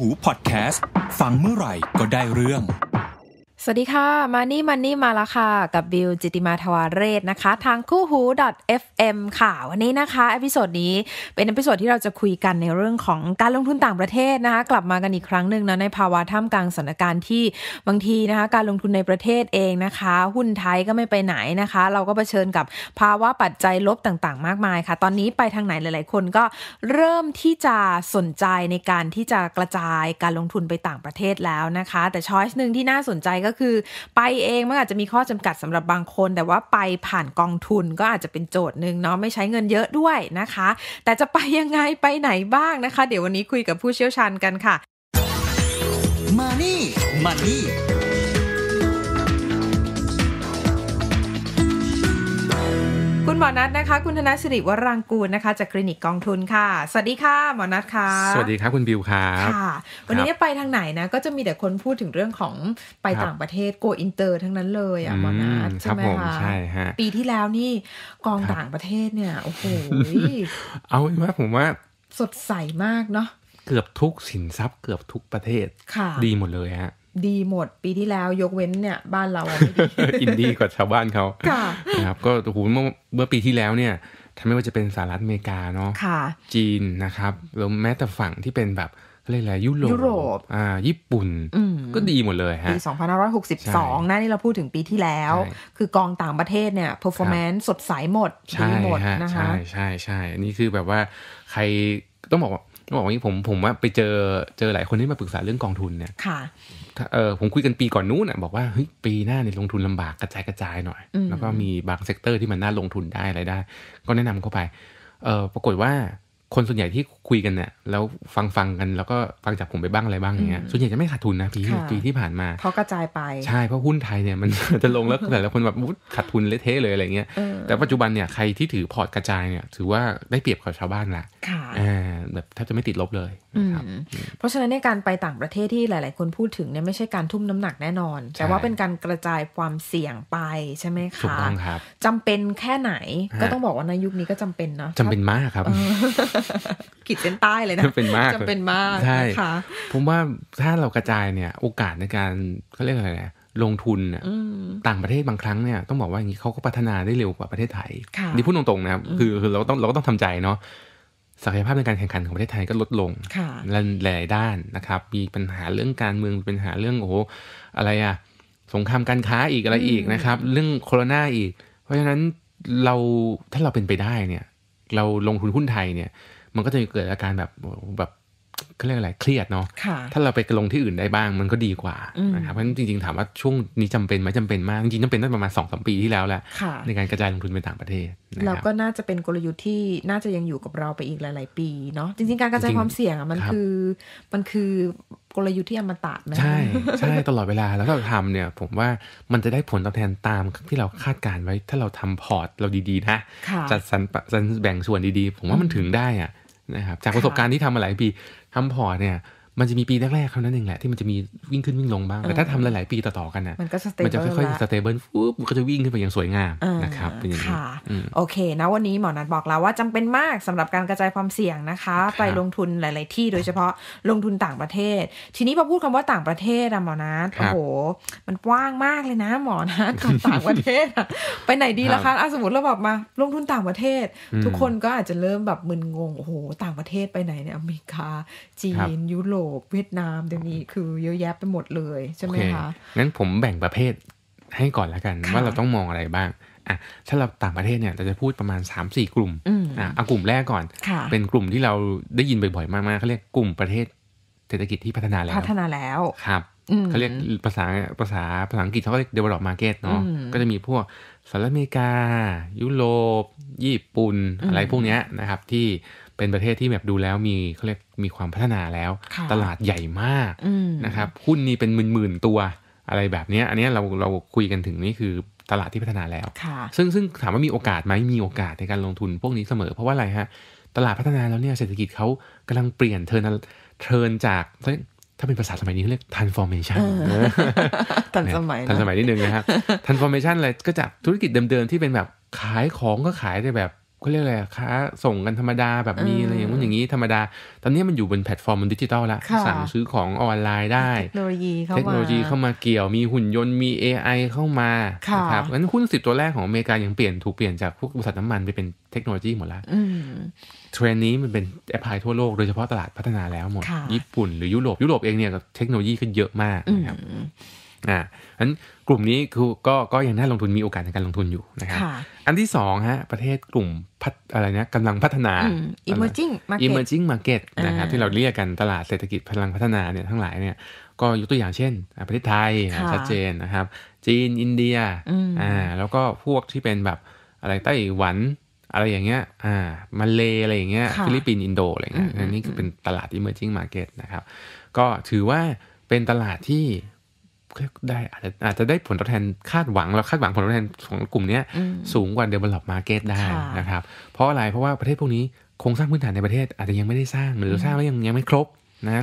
หูพอดแคสต์ฟังเมื่อไหร่ก็ได้เรื่องสวัสดีค่ะมานี่มันนี่มาแล้วค่ะกับบิวจิติมาทวารเรศนะคะทางคู่หู .fm ค่ะ วันนี้นะคะเอพิโซดนี้เป็นเอพิโซดที่เราจะคุยกันในเรื่องของการลงทุนต่างประเทศนะคะ กลับมากันอีกครั้งหนึ่งนะในภาวะท่ามกลางสถานการณ์ที่บางทีนะคะการลงทุนในประเทศเองนะคะ หุ้นไทยก็ไม่ไปไหนนะคะ เราก็เผชิญกับภาวะปัจจัยลบต่าง ๆ มากมายค่ะ ตอนนี้ไปทางไหนหลายๆ คนก็เริ่มที่จะสนใจในการที่จะกระจายการลงทุนไปต่างประเทศแล้วนะคะ แต่ช้อยส์หนึ่งที่น่าสนใจก็ก็คือไปเองมันอาจจะมีข้อจำกัดสำหรับบางคนแต่ว่าไปผ่านกองทุนก็อาจจะเป็นโจทย์หนึ่งเนาะไม่ใช้เงินเยอะด้วยนะคะ แต่จะไปยังไงไปไหนบ้างนะคะ เดี๋ยววันนี้คุยกับผู้เชี่ยวชาญกันค่ะมานี่มานี่คุณหมอนัทนะคะคุณธนสิริวรังกูลนะคะจากคลินิกกองทุนค่ะสวัสดีค่ะ หมอนัทค่ะสวัสดีครับคุณบิวครับค่ะวันนี้ไปทางไหนนะก็จะมีแต่คนพูดถึงเรื่องของไปต่างประเทศโกอินเตอร์ ทั้งนั้นเลยอ่ะหมอนัทใช่ไหมคะใช่ฮะปีที่แล้วนี่กองต่างประเทศเนี่ยโอ้โหเอาว่าผมว่าสดใสมากเนาะเกือบทุกสินทรัพย์ เกือบทุกประเทศดีหมดเลยฮะดีหมดปีที่แล้วยกเว้นเนี่ยบ้านเราอินดีกว่าชาวบ้านเขาค่ะนะครับ ก็โอ้โหเมื่อเมื่อปีที่แล้วเนี่ยทั้งไม่ว่าจะเป็นสหรัฐอเมริกาเนาะจีนนะครับแล้วแม้แต่ฝั่งที่เป็นแบบเรียกอะไรยุโรปอ่าญี่ปุ่นก็ดีหมดเลยฮะ ปี2562นะนี่เราพูดถึงปีที่แล้ว คือกองต่างประเทศเนี่ยเอร์ฟอร์แมนซ์สดใสหมดดีหมดนะคะใช่ใช่ใช่นี่คือแบบว่าใครต้องบอกต้องบอกว่าผมผมว่าไปเจอเจอหลายคนที่มาปรึกษาเรื่องกองทุนเนี่ยเออผมคุยกันปีก่อนนู้นนะบอกว่าเฮ้ยปีหน้าเนี่ยลงทุนลำบากกระจายกระจายหน่อย แล้วก็มีบางเซกเตอร์ ที่มันน่าลงทุนได้อะไรได้ ก็แนะนำเข้าไปเออปรากฏว่าคนส่วนใหญ่ที่คุยกันเนี่ยแล้วฟังฟังกัน แล้วก็ฟังจากผมไปบ้างอะไรบ้างอย่างเงี้ยส่วนใหญ่จะไม่ขาดทุนนะปีปีที่ผ่านมาเพราะกระจายไป ใช่เพราะหุ้นไทยเนี่ยมันจะลงแล้วแต่ละคนแบบขาดทุนเละเทะเลยอะไรเงี้ยแต่ปัจจุบันเนี่ยใครที่ถือพอร์ตกระจายเนี่ย ถือว่าได้เปรียบกับชาวบ้านละแบบแทบจะไม่ติดลบเลยนะครับเพราะฉะนั้นในการไปต่างประเทศที่หลาย ๆ คนพูดถึงเนี่ยไม่ใช่การทุ่มน้ำหนักแน่นอน แต่ว่าเป็นการกระจายความเสี่ยงไปใช่ไหมคะถูกต้องครับจำเป็นแค่ไหนก็ต้องบอกว่าในยุคนี้ก็จำเป็นเนาะจำเป็นมากครับขีดเส้นใต้เลยนะจำเป็นมากจำเป็นมากใช่ค่ะผมว่าถ้าเรากระจายเนี่ย โอกาสในการเขาเรียกอะไรนะลงทุนต่างประเทศบางครั้งเนี่ยต้องบอกว่าอย่างนี้เขาก็พัฒนาได้เร็วกว่าประเทศไทยนี่พูดตรงๆนะครับคือคือเราต้องเราก็ต้องทำใจเนาะศักยภาพในการแข่งขันของประเทศไทยก็ลดลงหลายด้านนะครับ มีปัญหาเรื่องการเมืองปัญหาเรื่องโอ้อะไรอะสงครามการค้าอีกอะไรอีกนะครับ เรื่องโควิดอีก เพราะฉะนั้นเราถ้าเราเป็นไปได้เนี่ยเราลงทุนหุ้นไทยเนี่ย มันก็จะเกิดอาการแบบแบบเขาเรียกอะไรเครียดเนาะ ถ้าเราไปลงที่อื่นได้บ้างมันก็ดีกว่านะครับเพราะจริง ๆถามว่าช่วงนี้จำเป็นไหมจำเป็นมาก จริงๆจำเป็นตั้งประมาณสองสมปีที่แล้วแหละในการกระจายลงทุนไปต่างประเทศเราก็น่าจะเป็นกลยุทธ์ที่น่าจะยังอยู่กับเราไปอีกหลายๆปีเนาะจริงๆ การกระจายความเสี่ยงอ่ะมันคือ มันคือกลยุทธ์ที่อมตะใช่ใช่ตลอดเวลาแล้วถ้าเราทำเนี่ยผมว่ามันจะได้ผลตอบแทนตามที่เราคาดการไว้ถ้าเราทำพอร์ตเราดีๆนะจัดสรรแบ่งส่วนดีๆ ผมว่ามันถึงได้อ่ะนะครับจากประสบการณ์ที่ทำมาหลายปีทำพอเนี่ยมันจะมีปี แรกๆเท่านั้นเองแหละ ที่มันจะมีวิ่งขึ้นวิ่งลงบ้าง แต่ถ้าทำหลาย ๆ ปีต่อ ๆ กันนะมันก็สเตเบิลมันจะค่อยๆสเตเบิลปุ๊บมันก็จะวิ่งขึ้นไปอย่างสวยงามนะครับเ่าโอเคนะวันนี้ หมอนัดบอกแล้วว่าจำเป็นมากสำหรับการกระจายความเสี่ยงนะคะ ไปลงทุนหลาย ๆ ที่ โดยเฉพาะลงทุนต่างประเทศ ทีนี้พอพูดคำว่าต่างประเทศอะหมอนัดโอ้โห มันกว้างมากเลยนะ หมอนัดต่างประเทศอะไปไหนดีล่ะคะสมมติเราแบบมาลงทุนต่างประเทศ ทุกคนก็อาจจะเริ่มแบบมึนงงโอ้โห ต่างประเทศไปไหนเนี่ยอเมริกา จีนยุโรปปเวียดนามเดี๋ยวนี้คือเยอะแยะไปหมดเลยใช่ไหมคะ งั้นผมแบ่งประเภทให้ก่อนแล้วกันว่าเราต้องมองอะไรบ้าง อ่ะถ้าเราต่างประเทศเนี่ยเราจะพูดประมาณ3่กลุ่ม อ่ะเอากลุ่มแรกก่อน เป็นกลุ่มที่เราได้ยินบ่อยๆมากๆเขาเรียกกลุ่มประเทศ เศรษฐกิจที่พัฒนาแล้ว พัฒนาแล้ว ครับเขาเรียกภาษาภาษาภาษาอังกฤษเขาเรียก develop market เนาะก็จะมีพวกสหรัฐอเมริกา ยุโรปญี่ปุ่นอะไรพวกเนี้ยนะครับที่เป็นประเทศที่แบบดูแล้วมีเขาเรียกมีความพัฒนาแล้วตลาดใหญ่มากนะครับหุ้นนี่เป็นหมื่นหมื่นตัวอะไรแบบนี้ อันนี้เราเราคุยกันถึงนี่คือตลาดที่พัฒนาแล้วซึ่งซึ่งถามว่ามีโอกาสไหมมีโอกาสในการลงทุนพวกนี้เสมอ เพราะว่าอะไรฮะ ตลาดพัฒนาแล้วเนี่ยเศรษฐกิจเขากำลังเปลี่ยนเทินเทินจากถ้าเป็นภาษาสมัยนี้เรียก transformation ทันสมัยทันสมัยนิดนึงนะครับ transformation อะไรก็จากธุรกิจเดิมๆที่เป็นแบบขายของก็ขายแต่แบบก็เรียกอะไรค้าส่งกันธรรมดาแบบมีอะไรอย่างนู้นอย่างนี้ธรรมดา ตอนนี้มันอยู่บนแพลตฟอร์มบนดิจิตอลแล้วสั่งซื้อของออนไลน์ได้เทคโนโลยีเข้ามาเทคโนโลยีเข้ามา เกี่ยวมีหุ่นยนต์มี AI เข้ามาครับงั้น หุ้นสิบตัวแรกของอเมริกายังเปลี่ยนถูกเปลี่ยนจากพวกบริษัทน้ำมันไปเป็นเทคโนโลยีหมดแล้วเทรนนี้มันเป็นแอพพลายทั่วโลกโดยเฉพาะตลาดพัฒนาแล้วหมด ญี่ปุ่นหรือยุโรปยุโรปเองเนี่ยเทคโนโลยีก็เยอะมากนะครับนะนั้นกลุ่มนี้คือก็ก็ยังน่าลงทุนมีโอกาสในการลงทุนอยู่นะครับ อันที่สองฮะ ประเทศกลุ่มพัฒอะไรนะกำลังพัฒนา emerging market emerging market นะครับที่เราเรียกกันตลาดเศรษฐกิจพลังพัฒนาเนี่ยทั้งหลายเนี่ยก็ยกตัวอย่างเช่น ประเทศไทยชัดเจนนะครับ จีน อินเดีย อ่าแล้วก็พวกที่เป็นแบบอะไรไต้หวัน อะไรอย่างเงี้ย อ่ามาเลอะไรอย่างเงี้ย ฟิลิปปินส์อินโดอะไรเงี้ยนี่คือเป็นตลาด emerging market นะครับ ก็ถือว่าเป็นตลาดที่ได้อาจจะอาจจะได้ผลตอบแทนคาดหวังเราคาดหวังผลตอบแทนของกลุ่มนี้สูงกว่าเิมบลลอ p มาเก็ตได้นะครับ เพราะอะไรเพราะว่าประเทศพวกนี้โครงสร้างพื้นฐานในประเทศอาจจะยังไม่ได้สร้างหรือสร้างแล้วยังยังไม่ครบนะ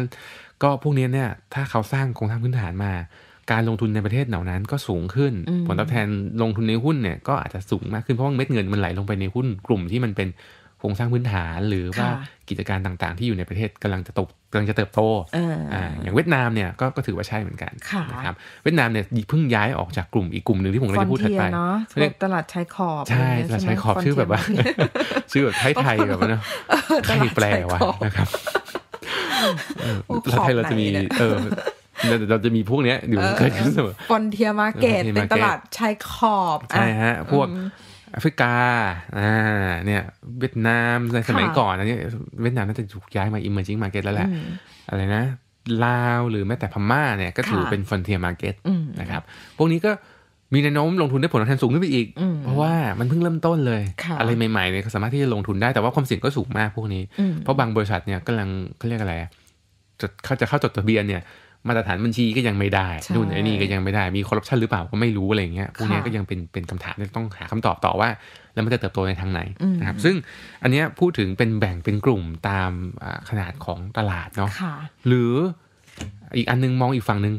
ก็พวกนี้เนี่ย ถ้าเขาสร้างโครงสร้างพื้นฐานมา การลงทุนในประเทศเหล่านั้น ก็สูงขึ้น ผลตอบแทนลงทุนในหุ้นเนี่ยก็อาจจะสูงมากขึ้นเพราะว่าเม็ดเงินมันไหลลงไปในหุ้นกลุ่มที่มันเป็นโครงสร้างพื้นฐานหรือว่ากิจการต่างๆที่อยู่ในประเทศ กำลังจะตกกำลังจะเติบโตออย่างเวียดนามเนี่ยก็ก็ถือว่าใช่เหมือนกันนะครับเวียดนามเนี่ยเพิ่งย้ายออกจากกลุ่มอีกกลุ่มหนึ่งที่ผมจะพูดถัดไปเนาะตลาดชายขอบใช่ตลาดชายขอบชื่อแบบว่าชื่อแบบไทยๆแบบนาะนใครแปลวานะครับตลาดไทยเราจะมีเออเราจะมีพวกนี้อยู่เกิดขึ้นเสมอฟอนเทียมาเก็ตเป็นตลาดชายขอบใช่ฮะพวกแอฟริกา อ่า เนี่ย เวียดนาม ในสมัยก่อนอันนี้เวียดนามน่าจะถูกย้ายมาอิมมเร์จิ้งมาร์เก็ตแล้วแหละ อะไรนะ ลาวหรือแม้แต่พม่า เนี่ย ก็ถือเป็นฟเทียร์มาร์เก็ตนะครับ พวกนี้ก็มีแนวโน้มลงทุนได้ผลตอบแทนสูงขึ้นไปอีก เพราะว่ามันเพิ่งเริ่มต้นเลย อะไรใหม่ๆ เนี่ยสามารถที่จะลงทุนได้ แต่ว่าความเสี่ยงก็สูงมากพวกนี้ เพราะบางบริษัทเนี่ยกำลังเขาเรียกอะไร จะเขาจะเข้าจดทะเบียนเนี่ยมาตรฐานบัญชีก็ยังไม่ได้ นู่นไอ้นี่ก็ยังไม่ได้ มีคอร์รัปชันหรือเปล่า ก็ไม่รู้อะไรเงี้ย พวกนี้ ก็ยังเป็นเป็นคำถามที่ต้องหาคำตอบต่อว่า แล้วมันจะเติบโตในทางไหนนะครับ ซึ่งอันนี้พูดถึงเป็นแบ่งเป็นกลุ่มตามขนาดของตลาดเนาะหรืออีกอันนึงมองอีกฝั่งหนึ่ง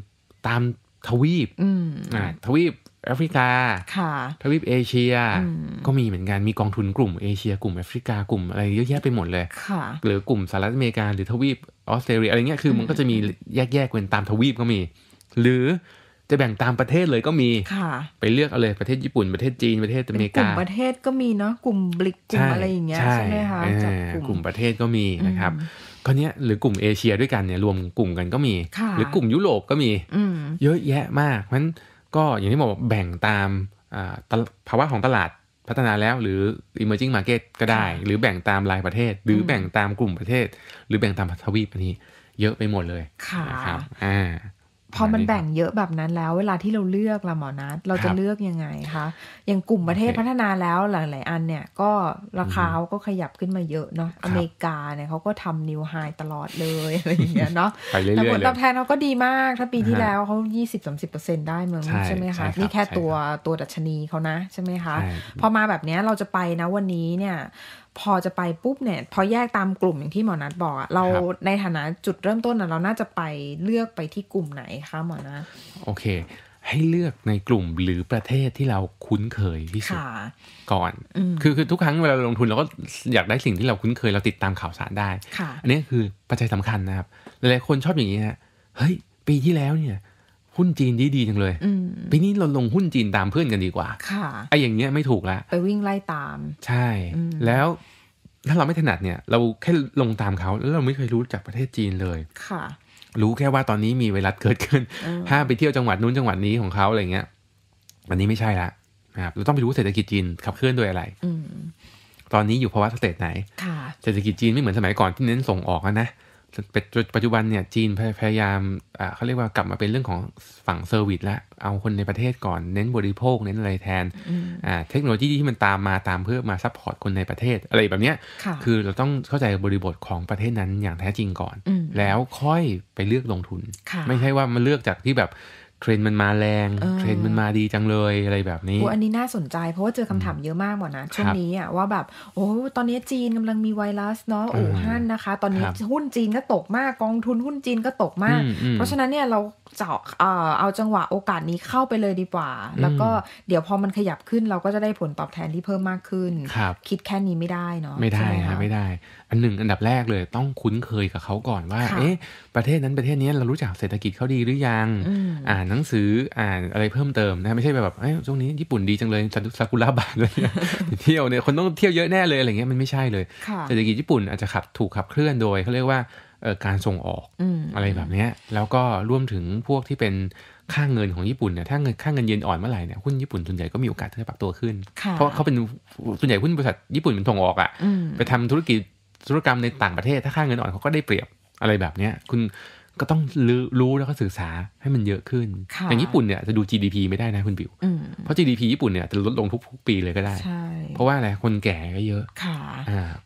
ตามทวีปอ่าทวีปแอฟริกาทวีปเอเชีย ก็มีเหมือนกัน มีกองทุนกลุ่มเอเชียกลุ่มแอฟริกากลุ่มอะไรเยอะแยะไปหมดเลยหรือกลุ่มสหรัฐอเมริกาหรือทวีปออสเตรเลีย อะไรเงี้ย คือมันก็จะมีแยกแยกเป็นตามทวีปก็มี หรือจะแบ่งตามประเทศเลยก็มีไปเลือกเอาเลย ประเทศญี่ปุ่นประเทศจีนประเทศอเมริกา กลุ่มประเทศก็มีเนาะ กลุ่มบลิกกลุ่มอะไรอย่างเงี้ยใช่ไหมคะกลุ่มประเทศก็มีนะครับก็เนี้ยหรือกลุ่มเอเชียด้วยกันเนี่ยรวมกลุ่มกันก็มี หรือกลุ่มยุโรปก็มีเยอะแยะมาก เพราะฉะนั้นก็อย่างที่บอกแบ่งตามภาวะของตลาดพัฒนาแล้วหรือ emerging market ก็ได้ หรือแบ่งตามรายประเทศ หรือแบ่งตามกลุ่มประเทศ หรือแบ่งตามทวีปนี้เยอะไปหมดเลยค่ะะครับอ่าพอมันแบ่งเยอะแบบนั้นแล้ว เวลาที่เราเลือกละหมอนัด เราจะเลือกยังไงคะ อย่างกลุ่มประเทศพัฒนาแล้วหลายๆ อันเนี่ยก็ราคาก็ขยับขึ้นมาเยอะเนาะอเมริกาเนี่ยเขาก็ทำนิวไฮตลอดเลย อะไรอย่างเงี้ยเนาะแต่ผลตอบแทนเขาก็ดีมากถ้าปีที่แล้วเขา20-30%ได้เมืองใช่ไหมคะนี่แค่ตัวตัวดัชนีเขานะ ใช่ไหมคะ พอมาแบบเนี้ยเราจะไปนะวันนี้เนี่ยพอจะไปปุ๊บเนี่ยพอแยกตามกลุ่มอย่างที่หมอนัทบอกอะเรารในฐานะจุดเริ่มต้นอะเราน่าจะไปเลือกไปที่กลุ่มไหนคะหมอนัทโอเค ให้เลือกในกลุ่มหรือประเทศที่เราคุ้นเคยที่สุดก่อนอคือคือทุกครั้งเวลาลงทุนเราก็อยากได้สิ่งที่เราคุ้นเคยเราติดตามข่าวสารได้ อันนี้คือปัจจัยสำคัญนะครับหลายๆคนชอบอย่างนี้ฮะเฮ้ย ปีที่แล้วเนี่ยหุ้นจีนดีดีจังเลยปีนี้เราลงหุ้นจีนตามเพื่อนกันดีกว่า ค่ะไอ้อย่างเงี้ยไม่ถูกแล้วไปวิ่งไล่ตาม ใช่ แล้วถ้าเราไม่ถนัดเนี่ย เราแค่ลงตามเขาแล้วเราไม่เคยรู้จักประเทศจีนเลย ค่ะ รู้แค่ว่าตอนนี้มีไวรัสเกิดขึ้นห้าไปเที่ยวจังหวัดนู้นจังหวัดนี้ของเขาอะไรเงี้ยอันนี้ไม่ใช่ละนะครับเราต้องไปรู้เศรษฐกิจจีนขับเคลื่อนด้วยอะไรตอนนี้อยู่ภาวะสเตจไหนเศรษฐกิจจีนไม่เหมือนสมัยก่อนที่เน้นส่งออกนะปัจจุบันเนี่ยจีนพยายามเขาเรียกว่ากลับมาเป็นเรื่องของฝั่งเซอร์วิสละ เอาคนในประเทศก่อน เน้นบริโภคเน้นอะไรแทนเทคโนโลยีที่มันตามมาตามเพื่อมาซัพพอร์ตคนในประเทศอะไรแบบเนี้ย คือเราต้องเข้าใจบริบทของประเทศนั้นอย่างแท้จริงก่อน แล้วค่อยไปเลือกลงทุน ไม่ใช่ว่ามันเลือกจากที่แบบทรนด์มันมาแรง เทรนด์มันมาดีจังเลยอะไรแบบนี้อันนี้น่าสนใจเพราะว่าเจอคำถามเยอะมากหมดนะช่วงนี้อ่ะว่าแบบ โอ้ตอนนี้จีนกำลังมีไวรัส เนาะอู่ฮั่นนะคะ ตอนนี้หุ้นจีนก็ตกมากกองทุนหุ้นจีนก็ตกมาก เพราะฉะนั้นเนี่ยเราจะเอาจังหวะโอกาสนี้เข้าไปเลยดีกว่า แล้วก็เดี๋ยวพอมันขยับขึ้นเราก็จะได้ผลตอบแทนที่เพิ่มมากขึ้นคิดแค่นี้ไม่ได้เนาะไม่ได้ฮะไม่ได้อันหนึ่งอันดับแรกเลยต้องคุ้นเคยกับเขาก่อนว่าเอ๊ะประเทศนั้นประเทศนี้เรารู้จักเศรษฐกิจเขาดีหรือยังอ่านหนังสืออ่านอะไรเพิ่มเติมนะไม่ใช่แบบเอ้ยช่วงนี้ญี่ปุ่นดีจังเลยซากุระบานเลยเที่ยวเนี่ยคนต้องเที่ยวเยอะแน่เลยอะไรเงี้ยมันไม่ใช่เลย เศรษฐกิจญี่ปุ่นอาจจะขับถูกขับเคลื่อนโดยเขาเรียกว่าการส่งออกอะไรแบบนี้แล้วก็ร่วมถึงพวกที่เป็นค่าเงินของญี่ปุ่นเนี่ยถ้าเงินค่าเงินเยนอ่อนเมื่อไหร่เนี่ยหุ้นญี่ปุ่นส่วนใหญ่ก็มีโอกาสที่จะปรับตัวขึ้น เพราะเขาเป็นส่วนใหญ่หุ้นบริษัทญี่ปุ่นเป็นทงออกอะ่ะไปทำธุรกิจธุรกรรมในต่างประเทศถ้าค่าเงินอ่อนเขาก็ได้เปรียบอะไรแบบเนี้ยคุณก็ต้องรู้แล้วก็ศึกษาให้มันเยอะขึ้น อย่างญี่ปุ่นเนี่ยจะดู GDP ไม่ได้นะคุณบิวเพราะ GDP ญี่ปุ่นเนี่ยจะลดลงทุกปีเลยก็ได้ เพราะว่าอะไรคนแก่ก็เยอะค่ะ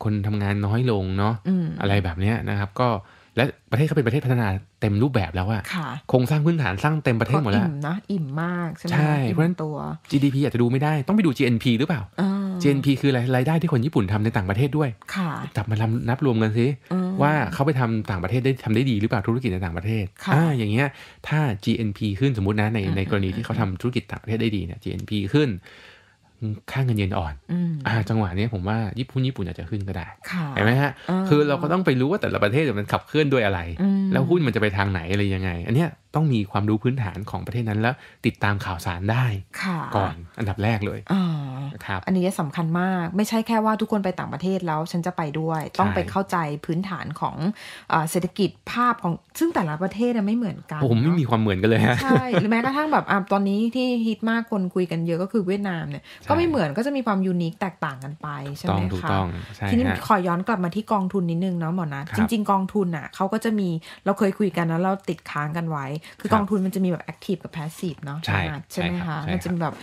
คนทำงานน้อยลงเนาะอะไรแบบเนี้ยนะครับ ก็และประเทศเขาเป็นประเทศพัฒนาเต็มรูปแบบแล้วอะโครงสร้างพื้นฐานสร้างเต็มประเทศหมดแล้วอิ่มนะอิ่มมากใช่ไหมใช่เพราะฉะนั้นตัว GDP อาจจะดูไม่ได้ต้องไปดู GNP หรือเปล่า GNP คือรายได้ที่คนญี่ปุ่นทำในต่างประเทศด้วย ค่ะ จับมานับรวม กันซิว่าเขาไปทำต่างประเทศได้ทำได้ดีหรือเปล่าธุรกิจในต่างประเทศ ค่ะอย่างเงี้ยถ้า GNP ขึ้นสมมตินะในในกรณีที่เขาทำธุรกิจต่างประเทศได้ดีเนี่ย GNP ขึ้นค่าเงินเยนอ่อน อ่า จังหวะ นี้ผมว่าญี่ปุ่น ญี่ปุ่นอาจจะขึ้นก็ได้เห็นไหมฮะคือเราก็ต้องไปรู้ว่าแต่ละประเทศมันขับเคลื่อนด้วยอะไร แล้วหุ้นมันจะไปทางไหนอะไรยังไงอันเนี้ยต้องมีความรู้พื้นฐานของประเทศนั้นแล้วติดตามข่าวสารได้ก่อนอันดับแรกเลยครับอันนี้สำคัญมากไม่ใช่แค่ว่าทุกคนไปต่างประเทศแล้วฉันจะไปด้วย ต้องไปเข้าใจพื้นฐานของเศรษฐกิจภาพของซึ่งแต่ละประเทศไม่เหมือนกัน ผมไม่มีความเหมือนกันเลยฮะใช่หรือแม้กระทั่งแบบตอนนี้ที่ฮิตมากคนคุยกันเยอะก็คือเวียดนามเนี่ยก็ไม่เหมือนก็จะมีความยูนิคแตกต่างกันไปใช่ไหมคะทีนี้ขอย้อนกลับมาที่กองทุนนิดนึงเนาะหมอนะ จริงๆกองทุนอ่ะเขาก็จะมีเราเคยคุยกันแล้ว เราติดค้างกันไว้คือกองทุนมันจะมีแบบแอคทีฟกับแพสซีฟเนาะใช่ใช่ไหมคะมันจะมีแบบ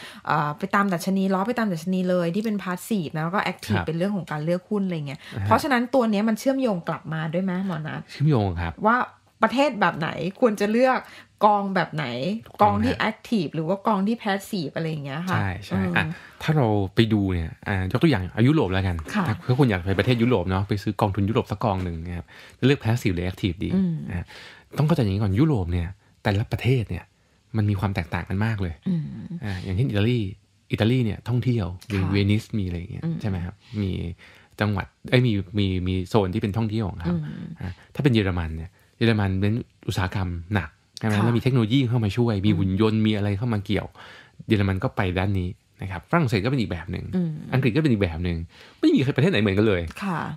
ไปตามดัชนีล้อไปตามดัชนีเลยที่เป็นพาสซีฟนะแล้วก็แอคทีฟเป็นเรื่องของการเลือกหุ้นอะไรเงี้ยเพราะฉะนั้นตัวนี้มันเชื่อมโยงกลับมาด้วยไหมหมอนัทเชื่อมโยงครับว่าประเทศแบบไหนควรจะเลือกกองแบบไหนกองที่แอคทีฟหรือว่ากองที่แพสซีฟอะไรอย่างเงี้ยค่ะใช่ใช่ถ้าเราไปดูเนี่ยยกตัวอย่างอายุโรปแล้วกันถ้าคุณอยากไปประเทศยุโรปเนาะไปซื้อกองทุนยุโรปสักกองหนึ่งนะครับจะเลือกแพสซีฟหรือแอคทีฟดีต้องเข้าใจอย่างนี้ก่อนยุโรปเนี่ยแต่ละประเทศเนี่ยมันมีความแตกต่างกันมากเลยอ่าอย่างเช่นอิตาลีอิตาลีเนี่ยท่องเที่ยวมีเวนิสมีอะไรอย่างเงี้ยใช่ไหมครับมีจังหวัดไอ้มีมีมีโซนที่เป็นท่องเที่ยวของเขาถ้าเป็นเยอรมันเนี่ย เยอรมันเป็นอุตสาหกรรมหนักใช่ไหมแล้วมีเทคโนโลยีเข้ามาช่วย มีหุ่นยนต์มีอะไรเข้ามาเกี่ยว เยอรมันก็ไปด้านนี้นะครับฝรั่งเศสก็เป็นอีกแบบหนึ่งอังกฤษก็เป็นอีกแบบหนึ่งไม่มีประเทศไหนเหมือนกันเลย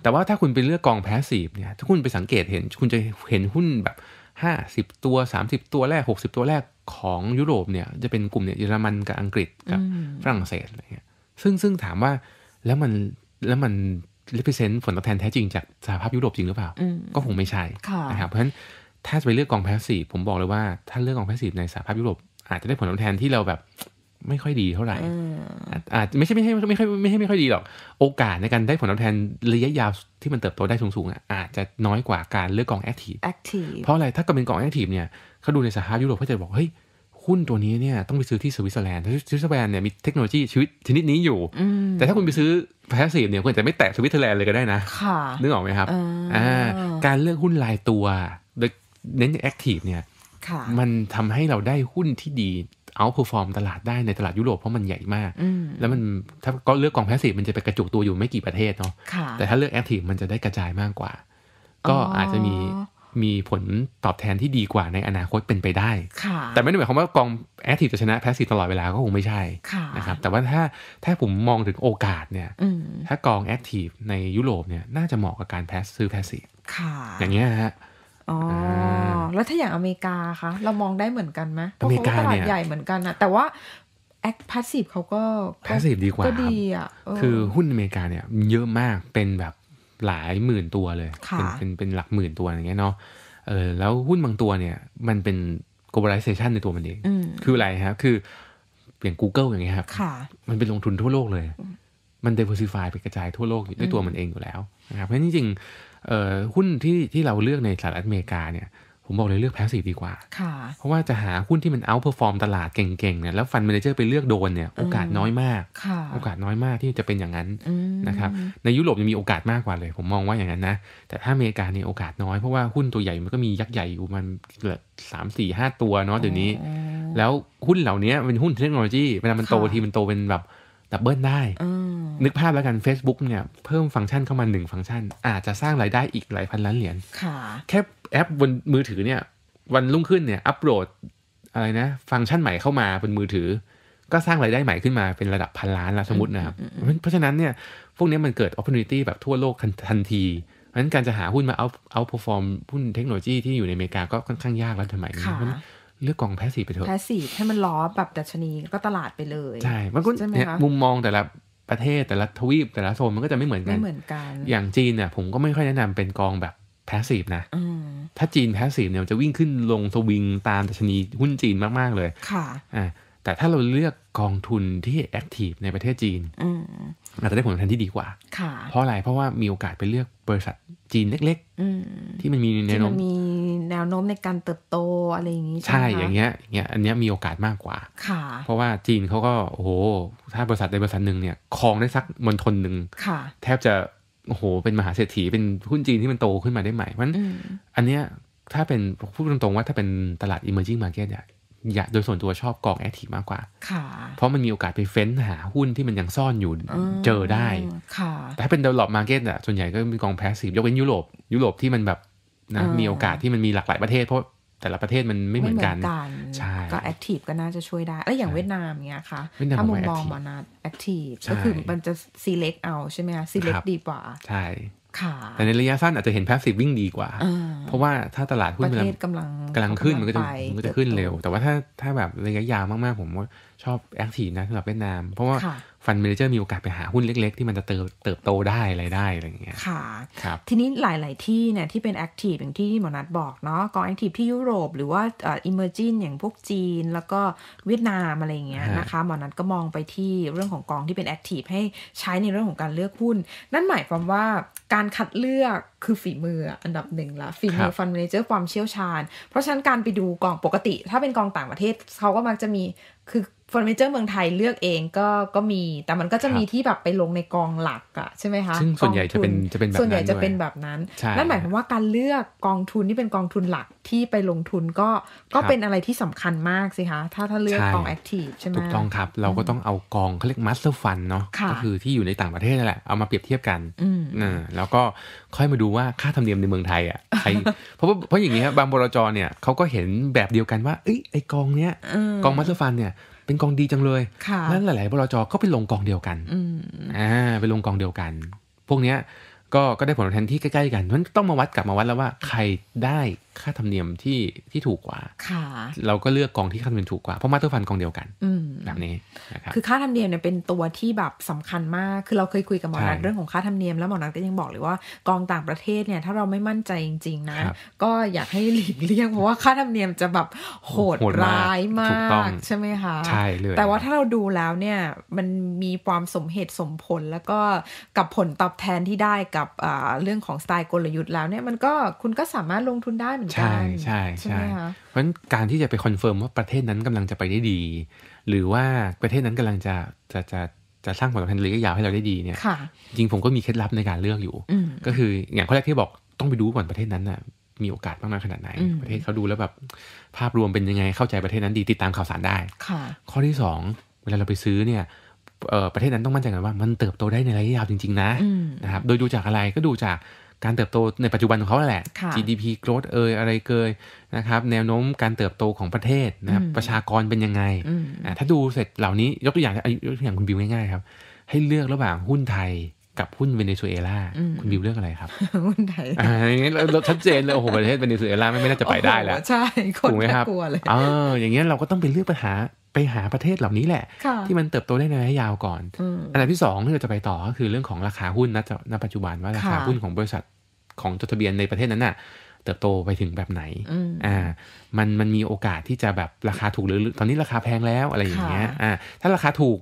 แต่ว่าถ้าคุณไปเลือกกองแพสซีฟเนี่ยถ้าคุณไปสังเกตเห็นคุณจะเห็นหุ้นแบบ50ตัว30ตัวแรก 60 ตัวแรกของยุโรปเนี่ย จะเป็นกลุ่มเนี่ยเยอรมันกับอังกฤษกับฝรั่งเศสอะไรเงี้ยซึ่งซึ่งถามว่าแล้วมัน แล้วมันเลพิเซนต์ผลตอบแทนแท้จริงจากสหภาพยุโรปจริงหรือเปล่า ก็คงไม่ใช่นะครับเพราะฉะนั้นถ้าจะไปเลือกกองแพสซีฟผมบอกเลยว่าถ้าเลือกกองแพสซีฟในสหภาพยุโรปอาจจะได้ผลตอบแทนที่เราแบบไม่ค่อยดีเท่าไหร่อาจไม่ใช่ไม่ใช่ไม่ค่อยไม่ใช่ไม่ค่อยดีหรอก โอกาสในการได้ผลตอบแทนระยะยาวที่มันเติบโตได้สูงๆอ่ะอาจจะน้อยกว่าการเลือกกองแอคทีฟ เพราะอะไรถ้าก็เป็นกองแอคทีฟเนี่ยเขาดูในสหภาพยุโรปเขาจะบอกเฮ้ยหุ้นตัวนี้เนี่ยต้องไปซื้อที่สวิตเซอร์แลนด์สวิตเซอร์แลนด์เนี่ยมีเทคโนโลยีชีวิตชนิดนี้อยู่ แต่ถ้าคุณไปซื้อแพสซีฟเนี่ยคุณจะไม่แตะสวิตเซอร์แลนด์เลยก็ได้นะนึกออกไหมครับอ่าการเลือกหุ้นรายตัวโดยเน้นแอคทีฟเนี่ยมันทำให้เราได้หุ้นที่ดีเอาท์เพอร์ฟอร์มตลาดได้ในตลาดยุโรปเพราะมันใหญ่มาก แล้วมันถ้าก็เลือกกองแพสซีฟมันจะไปกระจุกตัวอยู่ไม่กี่ประเทศเนาะแต่ถ้าเลือกแอคทีฟมันจะได้กระจายมากกว่า ก็อาจจะมีมีผลตอบแทนที่ดีกว่าในอนาคตเป็นไปได้แต่ไม่ได้หมายความว่ากองแอคทีฟจะชนะแพสซีฟตลอดเวลาก็คงไม่ใช่นะครับแต่ว่าถ้าถ้าผมมองถึงโอกาสเนี่ยถ้ากองแอคทีฟในยุโรปเนี่ย น่าจะเหมาะกับการแพสซื้อแพสซีฟอย่างเงี้ยฮะอ๋อแล้วถ้าอย่างอเมริกาคะเรามองได้เหมือนกันไหมอเมริกาเนี่ยใหญ่เหมือนกันอะแต่ว่าแอคพาสซีฟเขาก็พาสซีฟดีกว่าก็ดีอ่ะคือหุ้นอเมริกาเนี่ย เยอะมากเป็นแบบหลายหมื่นตัวเลยเป็นเป็นหลักหมื่นตัวอย่างเงี้ยเนาะเออแล้วหุ้นบางตัวเนี่ยมันเป็น globalization ในตัวมันเองคืออะไรครับคืออย่าง Google อย่างเงี้ยครับมันเป็นลงทุนทั่วโลกเลย มัน diversify ไปกระจายทั่วโลกอยู่ด้วยตัวมันเองอยู่แล้วนะครับเพราะจริงๆหุ้นที่ที่เราเลือกในสหรัฐอเมริกาเนี่ย ผมบอกเลยเลือกแพสซีฟดีกว่าเพราะว่าจะหาหุ้นที่มันเอาเปอร์ฟอร์มตลาดเก่งๆเนี่ยแล้วฟันเมนเจอร์ไปเลือกโดนเนี่ยโอกาสน้อยมากโอกาสน้อยมากที่จะเป็นอย่างนั้นนะครับในยุโรปยังมีโอกาสมากกว่าเลย ผมมองว่าอย่างนั้นนะแต่ถ้าอเมริกาเนี่ยโอกาสน้อยเพราะว่าหุ้นตัวใหญ่มันก็มียักษ์ใหญ่อยู่มันเกือบสามสี่ห้าตัวเนาะเดี๋ยวนี้ แล้วหุ้นเหล่านี้เป็นหุ้นเทคโนโลยีเวลามันโตทีมันโตเป็นแบบดับเบิลได้ นึกภาพแล้วกัน Facebook เนี่ยเพิ่มฟังก์ชันเข้ามาหนึ่งฟังก์ชันอาจจะสร้างรายได้อีกหลายพันล้านเหรียญแค่แอปบนมือถือเนี่ยวันรุ่งขึ้นเนี่ยอัปโหลดอะไรนะฟังก์ชันใหม่เข้ามาบนมือถือ ก็สร้างรายได้ใหม่ขึ้นมาเป็นระดับพันล้านแล้วสมมตินะครับ เพราะฉะนั้นเนี่ยพวกนี้มันเกิดโอกาสแบบทั่วโลกทันที เพราะฉะนั้นการจะหาหุ้นมาเอาเอาพอฟอร์มหุ้นเทคโนโลยีที่อยู่ในอเมริกาก็ค่อนข้างยากแล้วทำไมเลือกกองแพสซีฟไปเถอะแพสซีฟให้มันล้อแบบดัชนีก็ตลาดไปเลย ใช่ใช่ไหมคะมุมมองแต่ละประเทศแต่ละทวีปแต่ละโซนมันก็จะไม่เหมือนกันไม่เหมือนกัน อย่างจีนเนี่ยผมก็ไม่ค่อยแนะนำเป็นกองแบบแพสซีฟนะถ้าจีนแพสซีฟเนี่ยจะวิ่งขึ้นลงสวิงตามดัชนีหุ้นจีนมาก ๆ เลยค่ะอ่าแต่ถ้าเราเลือกกองทุนที่แอคทีฟในประเทศจีนอาจจะได้ผลตอบแทนที่ดีกว่าเพราะอะไรเพราะว่ามีโอกาสไปเลือกบริษัทจีน เล็กๆที่มันมีแนวโน้มมีแนวโน้มในการเติบโตอะไรอย่างนี้ใช่ อย่างเงี้ยอย่างเงี้ย อันเนี้ยมีโอกาสมากกว่าค่ะ เพราะว่าจีนเขาก็ โอ้โหถ้าบริษัทใดบริษัทหนึ่งเนี่ยครองได้สักมณฑลหนึ่งแทบจะโอ้โหเป็นมหาเศรษฐีเป็นหุ้นจีนที่มันโตขึ้นมาได้ใหม่เพราะอันเนี้ยถ้าเป็นพูดตรงๆว่าถ้าเป็นตลาด emerging market เนี่ยอยากโดยส่วนตัวชอบกองแอคทีฟมากกว่าเพราะมันมีโอกาสไปเฟ้นหาหุ้นที่มันยังซ่อนอยู่ เจอได้แต่ถ้าเป็นด d ล v e l มาร์เก็ตอ่ะส่วนใหญ่ก็มีกองแพสซีฟยกเว้นยุโรป ยุโรปที่มันแบบ นะ มีโอกาสที่มันมีหลากหลายประเทศเพราะแต่ละประเทศมันไม่เหมือนกันใช่ก็แอคทีฟก็น่าจะช่วยได้แล้วอย่างเวียดนามเนี้ยค่ะถ้ามุมมองมานะแอคทีฟก็คือมันจะซีเล็กเอาใช่ไหมคะซีเล็กดีกว่าใช่แต่ในระยะสั้นอาจจะเห็นแพสซีฟวิ่งดีกว่า เพราะว่าถ้าตลาดหุ้นกำลังกำลังขึ้นมันก็จะมันก็จะขึ้นเร็ว แต่ว่าถ้าถ้าแบบระยะยาวมากๆผมว่าชอบแอคทีฟนะสำหรับเวียดนามเพราะว่าฟันเมเจอร์มีโอกาสไปหาหุ้นเล็กๆ ที่มันจะเติบเติบโตได้อะไรได้อะไรอย่างเงี้ยค่ะครับทีนี้หลายๆที่เนี่ยที่เป็นแอคทีฟอย่างที่หมอนัดบอกเนาะกองแอคทีฟที่ยุโรป หรือว่าอิมเมอร์จินอย่างพวกจีน แล้วก็เวียดนามอะไรอย่างเงี้ยนะคะหมอนัดก็มองไปที่เรื่องของกองที่เป็นแอคทีฟให้ใช้ในเรื่องของการเลือกหุ้น นั่นหมายความว่าการคัดเลือกคือฝีมืออันดับหนึ่งละฝีมือฟันเมเจอร์ความเชี่ยวชาญ เพราะฉะนั้นการไปดูกองปกติถ้าเป็นกองต่างประเทศเขาก็มักจะมีคือเฟอร์นิเจอร์เมืองไทยเลือกเองก็ก็มีแต่มันก็จะมีที่แบบไปลงในกองหลักอะใช่ไหมคะซึ่งส่วนใหญ่จะเป็นจะเป็นแบบนั้นส่วนใหญ่จะเป็นแบบนั้น นั่นหมายความว่าการเลือกกองทุนที่เป็นกองทุนหลักที่ไปลงทุนก็ก็เป็นอะไรที่สำคัญมากสิคะถ้าถ้าเลือกกองแอคทีฟใช่ไหมถูกต้องครับ เราก็ต้องเอากองเขาเรียกมัสเตอร์ฟันเนาะก็คือที่อยู่ในต่างประเทศนั่นแหละเอามาเปรียบเทียบกันอ่แล้วก็ค่อยมาดูว่าค่าธรรมเนียมในเมืองไทยอะใครเพราะเพราะอย่างนี้ครับบางบรจเนี่ยเขาก็เห็นแบบเดียวกันว่าไอ้กองเนี้ยกองมัสเตอร์ฟันเนี่ยเป็นกองดีจังเลย นั่นหลายๆบลจก็ไปลงกองเดียวกันอ่า ไปลงกองเดียวกัน พวกเนี้ยก็ก็ได้ผลตอบแทนที่ใกล้ ๆกันนั้นต้องมาวัดกลับมาวัดแล้วว่าใครได้ค่าธรรมเนียมที่ ที่ถูกกว่าค่ะ เราก็เลือกกองที่ค่าธรรมเนียมถูกกว่าเพราะมาตรฟันกองเดียวกันแบบนี้นะครับคือค่าธรรมเนียมเนี่ยเป็นตัวที่แบบสำคัญมากคือเราเคยคุยกับหมอนัทเรื่องของค่าธรรมเนียมแล้วหมอนัทก็ยังบอกเลยว่ากองต่างประเทศเนี่ยถ้าเราไม่มั่นใจจริง ๆนะ ก็อยากให้หลีกเลี่ยงเพราะว่าค่าธรรมเนียมจะแบบโหดร้ายมากใช่ไหมคะใช่เลยแต่ว่าถ้าเราดูแล้วเนี่ยมันมีความสมเหตุสมผลแล้วก็กับผลตอบแทนที่ได้กับับเรื่องของสไตล์กลยุทธ์แล้วเนี่ยมันก็คุณก็สามารถลงทุนได้เหมือนกันใช่ใช่ใช่เพราะฉะนั้นการที่จะไปคอนเฟิร์มว่าประเทศนั้นกำลังจะไปได้ดี หรือว่าประเทศนั้นกำลังจะจะจะจะสร้างผลตอบแทนระยะยาวให้เราได้ดีเนี่ยจริงผมก็มีเคล็ดลับในการเลือกอยู่ก็คืออย่างข้อแรกที่บอกต้องไปดูก่อนประเทศนั้นน่ะมีโอกาสมากน้อยขนาดไหน ประเทศเขาดูแล้วแบบภาพรวมเป็นยังไงเข้าใจประเทศนั้นดีติดตามข่าวสารได้ข้อที่ 2 เวลาเราไปซื้อเนี่ยประเทศนั้นต้องมั่นใจกันว่ามันเติบโตได้ในระยะยาวจริง ๆ นะนะครับโดยดูจากอะไรก็ดูจากการเติบโตในปัจจุบันของเขาแหละ GDP growth เอยอะไรเกยนะครับแนวโน้มการเติบโตของประเทศนะครับประชากรเป็นยังไงถ้าดูเสร็จเหล่านี้ยกตัวอย่างยกตัวอย่างคุณบิวง่ายๆครับ ให้เลือกระหว่างหุ้นไทยกับหุ้นเวเนซุเอลาคุณบิวเลือกอะไรครับ หุ้นไทยอย่างนี้เราชัดเจนเลยโอ้โหประเทศเวเนซุเอลาไม่น่าจะไปได้แล้วใช่คนไมกลัวเลยเอออย่างเงี้ยเราก็ต้องไปเลือกปัญหาไปหาประเทศเหล่านี้แหละ ที่มันเติบโตได้ในระยะยาวก่อน อันดับที่สองที่เราจะไปต่อ ก็คือเรื่องของราคาหุ้นณปัจจุบันว่าราคาหุ้นของบริษัทของจดทะเบียนในประเทศนั้นน่ะ เติบโตไปถึงแบบไหนอ่า มันมันมีโอกาสที่จะแบบราคาถูกหรือตอนนี้ราคาแพงแล้วอะไรอย่างเงี้ยอ่า ถ้าราคาถูก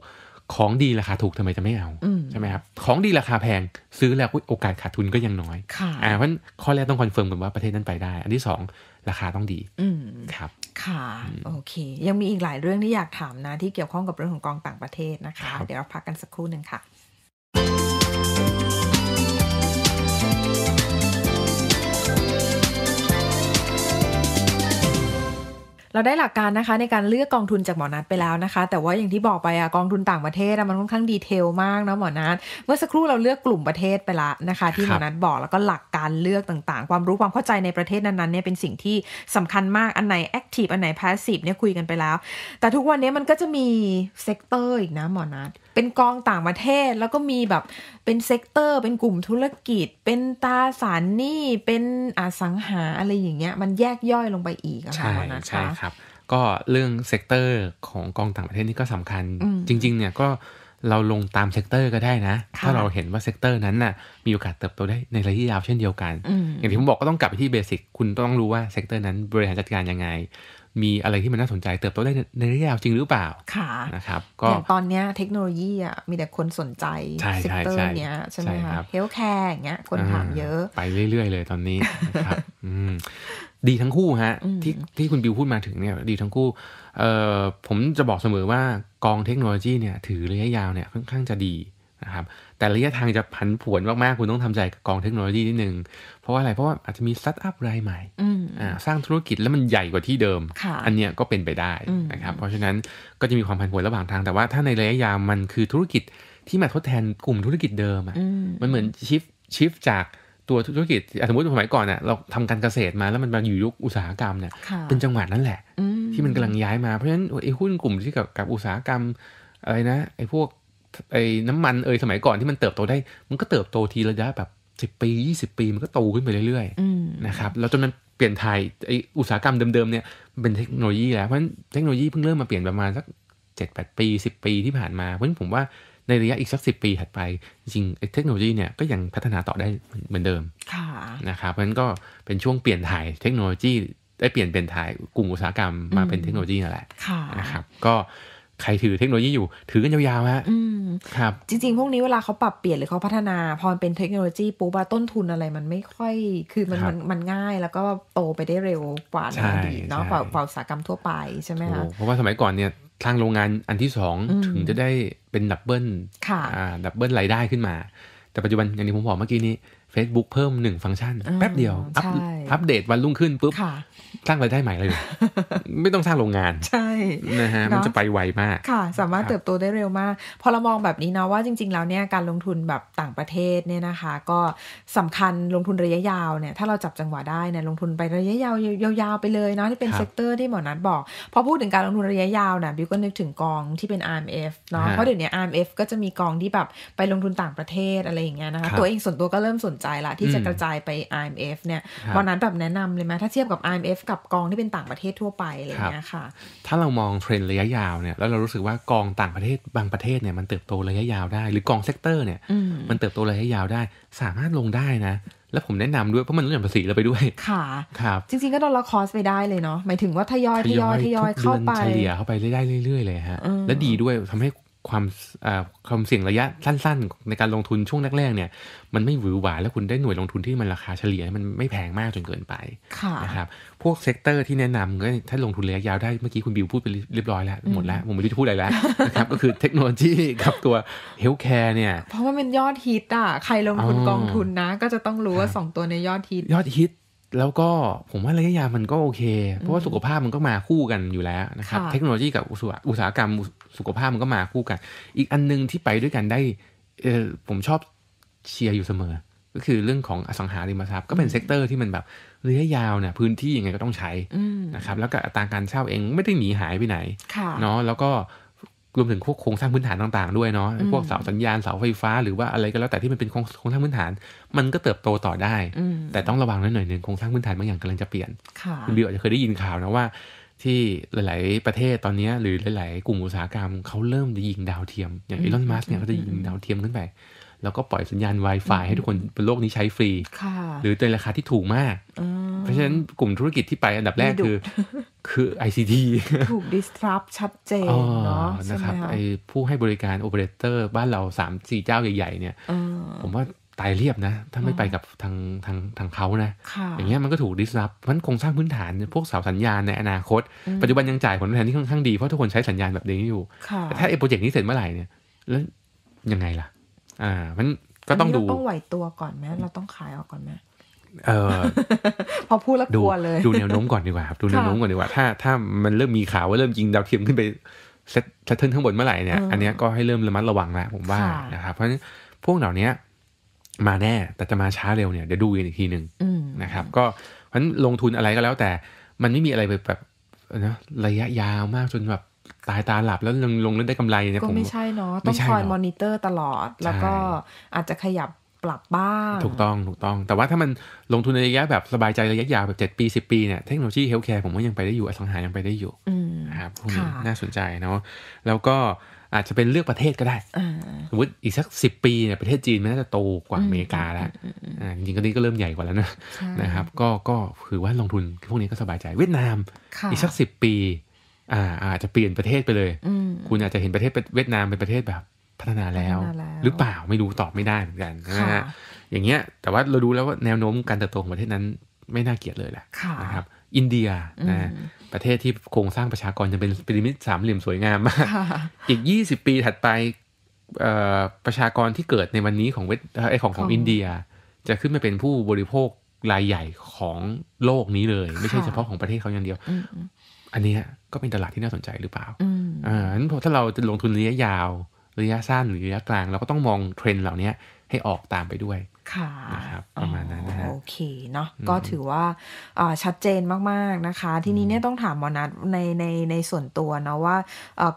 ของดีราคาถูกทำไมจะไม่เอาใช่ไหมครับของดีราคาแพง ซื้อแล้วโอกาสขาดทุนก็ยังน้อยอ่าเพราะข้อแรกต้องคอนเฟิร์มก่อนว่าประเทศนั้นไปได้ อันที่สองราคาต้องดีครับค่ะ โอเค ยังมีอีกหลายเรื่องที่อยากถามนะ ที่เกี่ยวข้องกับเรื่องของกองต่างประเทศนะคะ เดี๋ยวเราพักกันสักครู่หนึ่งค่ะเราได้หลักการนะคะในการเลือกกองทุนจากหมอนัทไปแล้วนะคะ แต่ว่าอย่างที่บอกไปอะกองทุนต่างประเทศมันค่อนข้างดีเทลมากนะหมอนัทเมื่อสักครู่เราเลือกกลุ่มประเทศไปละนะคะ ที่หมอนัทบอกแล้วก็หลักการเลือกต่างๆ ความรู้ความเข้าใจในประเทศนั้นๆเนี่ยเป็นสิ่งที่สำคัญมากอันไหนแอคทีฟอันไหนพาสซีฟเนี่ยคุยกันไปแล้ว แต่ทุกวันนี้มันก็จะมีเซกเตอร์อีกนะหมอนัทเป็นกองต่างประเทศแล้วก็มีแบบเป็นเซกเตอร์ เป็นกลุ่มธุรกิจ เป็นตราสารนี่เป็นอสังหาอะไรอย่างเงี้ย มันแยกย่อยลงไปอีกอะค่นะคะใช่ครับ ก็เรื่องเซกเตอร์ของกองต่างประเทศนี่ก็สำคัญจริงๆเนี่ยก็เราลงตามเซกเตอร์ก็ได้นะ ถ้าเราเห็นว่าเซกเตอร์นั้นน่ะ มีโอกาสเติบโตได้ในระยะยาวเช่นเดียวกัน อย่างที่ผมบอกก็ต้องกลับไปที่เบสิกคุณต้องรู้ว่าเซกเตอร์นั้นบริหารจัดการยังไง มีอะไรที่มันน่าสนใจเติบโตได้ในระยะยาวจริงหรือเปล่า ค่ะนะครับ ก็อย่างตอนนี้เทคโนโลยีอ่ะมีแต่คนสนใจเซกเตอร์เนี้ยใช่ไหมคะเฮลท์แคร์อย่างเงี้ยคนถามเยอะ ไปเรื่อย ๆ เลยตอนนี้นะครับดีทั้งคู่ฮะ ที่ที่คุณบิวพูดมาถึงเนี่ย ดีทั้งคู่เอ่อผมจะบอกเสมอว่ากองเทคโนโลยีเนี่ยถือระยะยาวเนี่ยค่อนข้างจะดีนะครับแต่ระยะทางจะผันผวนมากๆ คุณต้องทำใจกับกองเทคโนโลยีนิดนึง เพราะว่าอะไรเพราะว่าอาจจะมีสตาร์ทอัพรายใหม่อ่าสร้างธุรกิจแล้วมันใหญ่กว่าที่เดิม อันเนี้ยก็เป็นไปได้นะครับเพราะฉะนั้นก็จะมีความผันผวนระหว่างทางแต่ว่าถ้าในระยะยาวมันคือธุรกิจที่มาทดแทนกลุ่มธุรกิจเดิมอ่ะมันเหมือนชิฟชิฟจากตัวธุรกิจสมมติสมัยก่อนเนี่ยเราทำการเกษตรมาแล้วมันมาอยู่ยุคอุตสาหกรรมเนี่ยเป็นจังหวะนั้นแหละ ที่มันกำลังย้ายมา เพราะฉะนั้นไอ้หุ้นกลุ่มที่กับกับอุตสาหกรรมอะไรนะไอ้พวกไอ้น้ำมันเอยสมัยก่อนที่มันเติบโตได้ มันก็เติบโตทีระยะแบบสิบปียี่สิบปี มันก็โตขึ้นไปเรื่อยๆนะครับแล้วจนมันเปลี่ยนไทยไอ้อุตสาหกรรมเดิมๆเนี่ยเป็นเทคโนโลยีแล้วเพราะฉะนั้นเทคโนโลยีเพิ่งเริ่มมาเปลี่ยนประมาณสักเจ็ดแปดปีสิบปีที่ผ่านมาเพราะฉะนั้นผมว่าในระยะอีกสักสิปี ถัดไป จริงเทคโนโลยีเนี่ยก็ยังพัฒนาต่อได้เหมือนเดิม ค่ะนะครับเพราะฉะนั้นก็เป็นช่วงเปลี่ยนถ่ายเทคโนโลยีได้เปลี่ยนเป็นถ่ายกลุ่มอุตสาหกรรมมาเป็นเทคโนโลยีนั่นแหละค่ะนะครับก็ใครถือเทคโนโลยีอยู่ถือกันยาวๆฮะครับจริงๆพวกนี้เวลาเขาปรับเปลี่ยน หรือเขาพัฒนา พอเป็นเทคโนโลยีปุ๊บต้นทุนอะไร มันไม่ค่อยคือมันมันมันง่ายแล้วก็โตไปได้เร็วกว่าในอดีตเนาะกว่าอุตสาหกรรมทั่วไปใช่ไหมคะเพราะว่าสมัยก่อนเนี่ยทางโรงงานอันที่สองถึงจะได้เป็นดับเบิลดับเบิลรายได้ขึ้นมา แต่ปัจจุบันอย่างที่ผมบอกเมื่อกี้นี้ Facebook เพิ่มหนึ่งฟังก์ชันแป๊บเดียวอัปเดตวันรุ่งขึ้นปุ๊บสร้างรายได้ใหม่เลย ไม่ต้องสร้างโรงงานใช่นะฮะมันจะไปไวมาก ค่ะ สามารถเติบโตได้เร็วมาก พอเรามองแบบนี้นะว่าจริงๆแล้วเนี่ยการลงทุนแบบต่างประเทศเนี่ยนะคะก็สำคัญลงทุนระยะยาวเนี่ยถ้าเราจับจังหวะได้เนี่ยลงทุนไประยะยาวยาวๆไปเลยเนาะที่เป็นเซกเตอร์ที่หมอนัทบอกพอพูดถึงการลงทุนระยะยาวนะบิวก็นึกถึงกองที่เป็น RMF เนาะเพราะเดี๋ยวนี้ RMF ก็จะมีกองที่แบบไปลงทุนต่างประเทศอะไรอย่างเงี้ยนะคะตัวเองส่วนตัวก็เริ่มสนใจละที่จะกระจายไป RMF เนี่ยหมอนัทแบบแนะนำเลยไหมถ้าเทียบกับ RMF กับกองที่เป็นต่างประเทศทั่วไปอะไรเงี้ยค่ะ ถ้าเรามองเทรนระยะยาวเนี่ยแล้วเรารู้สึกว่ากองต่างประเทศบางประเทศเนี่ยมันเติบโตระยะยาวได้หรือกองเซกเตอร์เนี่ยมันเติบโตระยะยาวได้สามารถลงได้นะ แล้วผมแนะนำด้วยเพราะมันลดหย่อนภาษีเราไปด้วย ค่ะ ครับ จริงๆก็ดอลลาร์คอสไปได้เลยเนาะหมายถึงว่าทยอยทยอยทยอยเข้าไปเฉลี่ยเข้าไปได้เรื่อยๆเลยฮะและดีด้วยทำให้ความความเสี่ยงระยะสั้น ๆ ในการลงทุนช่วงแรก ๆ เนี่ย มันไม่หวือหวาแล้วคุณได้หน่วยลงทุนที่มันราคาเฉลี่ยมันไม่แพงมากจนเกินไปนะครับ พวกเซกเตอร์ที่แนะนำก็ถ้าลงทุนระยะยาวได้เมื่อกี้คุณบิวพูดไปเรียบร้อยแล้วหมดแล้ว ผมไม่รู้จะพูดอะไรแล้วนะครับก็คือเทคโนโลยีกับตัวเฮลท์แคร์เนี่ย เพราะว่าเป็นยอดฮิตอ่ะใครลงทุนกองทุนนะ ก็จะต้องรู้ว่าสองตัวในยอดฮิต ยอดฮิตแล้วก็ผมว่าระยะยาวมันก็โอเค เพราะว่าสุขภาพมันก็มาคู่กันอยู่แล้วนะครับเทคโนโลยี กับอุตสาหกรรมสุขภาพมันก็มาคู่กัน อีกอันนึงที่ไปด้วยกันได้ เออผมชอบเชียร์อยู่เสมอ ก็คือเรื่องของอสังหาริมทรัพย์ก็เป็นเซกเตอร์ที่มันแบบระยะยาวเนี่ย พื้นที่ยังไงก็ต้องใช้นะครับ แล้วก็อัตราการเช่าเองไม่ได้หนีหายไปไหนเนาะแล้วก็ รวมถึงพวกโครงสร้างพื้นฐานต่าง ๆ ด้วยเนาะพวกเสาสัญญาณเสาไฟฟ้าหรือว่าอะไรก็แล้วแต่ที่มันเป็นโครงสร้างพื้นฐาน มันก็เติบโตต่อได้ แต่ต้องระวังนิดหน่อยหนึ่งโครงสร้างพื้นฐานบางอย่างกำลังจะเปลี่ยนคุณบิวอาจจะเคยได้ยินข่าวนะว่าที่หลาย ๆ ประเทศตอนนี้หรือหลาย ๆ กลุ่มอุตสาหกรรมเขาเริ่มจะยิงดาวเทียมอย่างอีลอนมัสเนี่ยเขาจะยิงดาวเทียมขึ้นไป แล้วก็ปล่อยสัญญาณ Wi-Fi ให้ทุกคนบนโลกนี้ใช้ฟรีหรือในราคาที่ถูกมาก เพราะฉะนั้นกลุ่มธุรกิจที่ไปอันดับแรกคือคือไอซีทีถูกดิสทรับชัดเจนเนาะนะครับไอผู้ให้บริการโอเปอเรเตอร์บ้านเรา3่เจ้าใหญ่ ๆ เนี่ยผมว่าตายเรียบนะ ถ้าไม่ไปกับทางทางทางเขานะ อย่างเงี้ยมันก็ถูกดิสลอฟมันโครงสร้างพื้นฐาน พวกเสาสัญญาณ ในอนาคต ปัจจุบันยังจ่ายผลแทนที่ค่อนข้างดี เพราะทุกคนใช้สัญญาณแบบนี้อยู่ แต่ถ้าไอ้โปรเจกต์นี้เสร็จเมื่อไหร่เนี่ยแล้ว ยังไงล่ะ อ่ามันก็ต้องดูต้องไหวตัวก่อนไหมเราต้องขายออกก่อนไหมเออพอพูดแล้วกลัวเลยดูแนวโน้มก่อนดีกว่าครับดูแนวโน้มก่อนดีกว่าถ้าถ้ามันเริ่มมีข่าวว่าเริ่มยิงดาวเทียมขึ้นไปเซตเทินข้างบนเมื่อไหร่เนี่ยอันนี้ก็ให้เริ่มระมัดระวังแล้วผมว่านะครับเพราะฉะนั้นพวกเหล่านี้มาแน่ แต่จะมาช้าเร็วเนี่ยเดี๋ยวดูอีกทีหนึ่งนะครับ ก็เพราะฉะนั้นลงทุนอะไรก็แล้วแต่ มันไม่มีอะไรแบบนะระยะยาวมาก จนแบบตายตาหลับแล้วลงลงล่นได้กำไรเนี่ยก็ไม่ใช่เนาะต้องคอยมอนิเตอร์ตลอด แล้วก็อาจจะขยับปรับบ้าง ถูกต้องถูกต้อง แต่ว่าถ้ามันลงทุนในระยะ แบบสบายใจระยะยาวแบบ7ปี10ปีเนี่ยเทคโนโลยีเฮลท์แคร์ผมว่ายังไปได้อยู่อสังหายังไปได้อยู่นะครับนน่าสนใจเนาะแล้วก็อาจจะเป็นเลือกประเทศก็ได้สมมติอีกสักสิบปีเนี่ยประเทศจีนมันน่าจะโตกว่าอเมริกาแล้วจริงๆก็นี่ก็เริ่มใหญ่กว่าแล้วนะ นะครับ ก็ ก็ คือว่า ลงทุนพวกนี้ ก็สบายใจ เวียดนาม อีกสักสิบปี อ่าอาจจะเปลี่ยนประเทศไปเลย คุณอาจจะเห็นประเทศเวียดนามเป็นประเทศแบบพัฒนาแล้ว หรือเปล่าไม่รู้ตอบไม่ได้เหมือนกันนะฮะ อย่างเงี้ย แต่ว่าเราดูแล้วว่าแนวโน้มการเติบโตของประเทศนั้นไม่น่าเกลียดเลยแหละ นะครับ อินเดีย นะประเทศที่โครงสร้างประชากรยังเป็นพีระมิดสามเหลี่ยมสวยงามมาก อีกยี่สิบปีถัดไปประชากรที่เกิดในวันนี้ของเวทไอของของอินเดีย จะขึ้นมาเป็นผู้บริโภครายใหญ่ของโลกนี้เลย ไม่ใช่เฉพาะของประเทศเขาอย่างเดียว อันนี้ก็เป็นตลาดที่น่าสนใจหรือเปล่าอ่านั้นถ้าเราจะลงทุนระยะยาว ระยะสั้นหรือระยะกลาง เราก็ต้องมองเทรนด์เหล่านี้ให้ออกตามไปด้วยค่ะนะครับประมาณนั้นนะฮะโอเคเนาะก็ถือว่าชัดเจนมาก ๆ นะคะ ทีนี้เนี่ยต้องถามมอนัทในในในส่วนตัวนะว่า